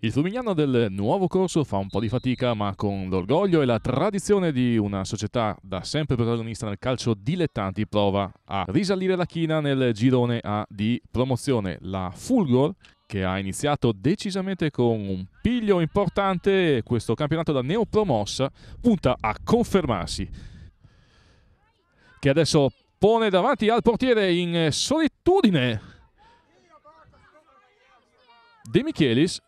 Il Flumignano del nuovo corso fa un po' di fatica, ma con l'orgoglio e la tradizione di una società da sempre protagonista nel calcio dilettanti prova a risalire la china nel girone A di promozione. La Fulgor che ha iniziato decisamente con un piglio importante questo campionato da neopromossa punta a confermarsi che adesso pone davanti al portiere in solitudine De Michelis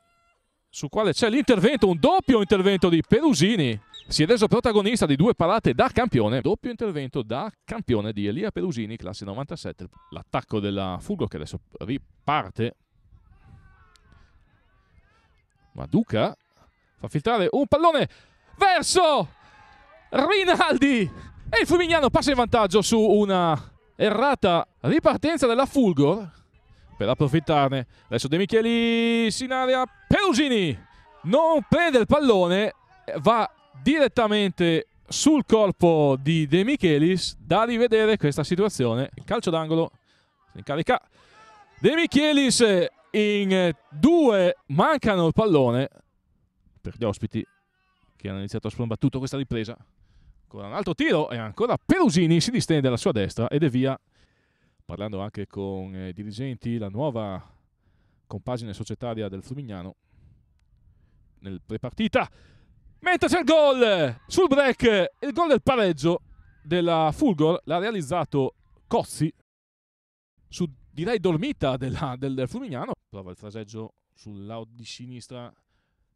sul quale c'è l'intervento, un doppio intervento di Perusini. Si è reso protagonista di due parate da campione. Doppio intervento da campione di Elia Perusini, classe 97. L'attacco della Fulgo che adesso riparte. Ma Duca fa filtrare un pallone verso Rinaldi. E il Fumignano passa in vantaggio su una errata ripartenza della Fulgor per approfittarne adesso De Michelis in area Perugini non prende il pallone va direttamente sul corpo di De Michelis da rivedere questa situazione il calcio d'angolo si incarica De Michelis in due mancano il pallone per gli ospiti che hanno iniziato a sprombattuto questa ripresa ancora un altro tiro e ancora Perusini si distende alla sua destra ed è via parlando anche con eh, i dirigenti, la nuova compagine societaria del Flumignano nel prepartita. Mentre c'è il gol sul break, il gol del pareggio della Fulgor l'ha realizzato Cozzi su direi dormita della, del, del Flumignano. Prova il fraseggio sul lato di sinistra.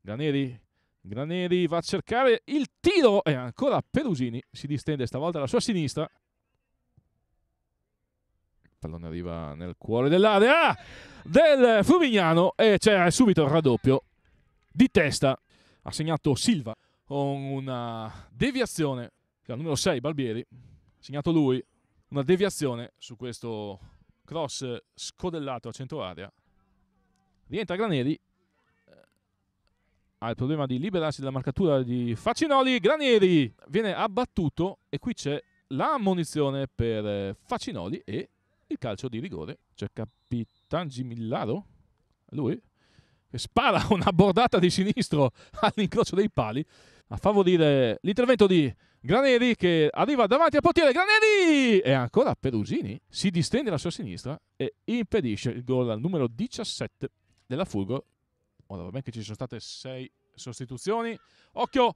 Graneri, Graneri va a cercare il tiro e ancora Perusini si distende stavolta alla sua sinistra pallone arriva nel cuore dell'area del Frumignano e c'è subito il raddoppio di testa ha segnato Silva con una deviazione la numero 6 Barbieri ha segnato lui una deviazione su questo cross scodellato a centro area rientra Granieri ha il problema di liberarsi dalla marcatura di Facinoli Granieri viene abbattuto e qui c'è la munizione per Facinoli e il calcio di rigore. C'è Capitan Gimillaro, lui, che spara una bordata di sinistro all'incrocio dei pali a favorire l'intervento di Graneri che arriva davanti al portiere. Graneri! E ancora Perugini si distende la sua sinistra e impedisce il gol al numero 17 della Fulgo. Ora va bene che ci sono state sei sostituzioni. Occhio!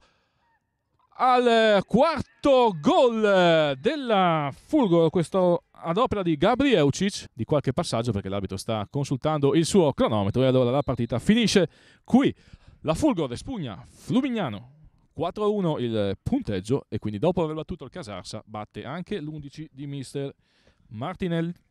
al quarto gol della Fulgor, questo ad opera di Gabrielcic, di qualche passaggio perché l'arbitro sta consultando il suo cronometro e allora la partita finisce qui. La Fulgor espugna Flumignano 4-1 il punteggio e quindi dopo aver battuto il Casarsa batte anche l'11 di mister Martinelli.